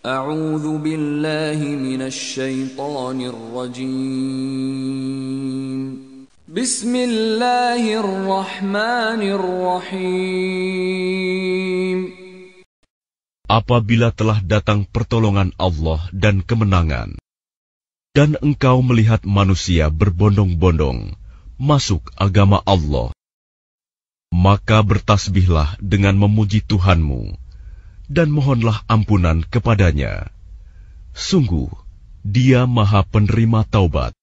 A'udzu billahi minasyaitonir rajim. Bismillahirrahmanirrahim. Apabila telah datang pertolongan Allah dan kemenangan, dan engkau melihat manusia berbondong-bondong masuk agama Allah, maka bertasbihlah dengan memuji Tuhanmu dan mohonlah ampunan kepadanya. Sungguh, Dia Maha Penerima Taubat.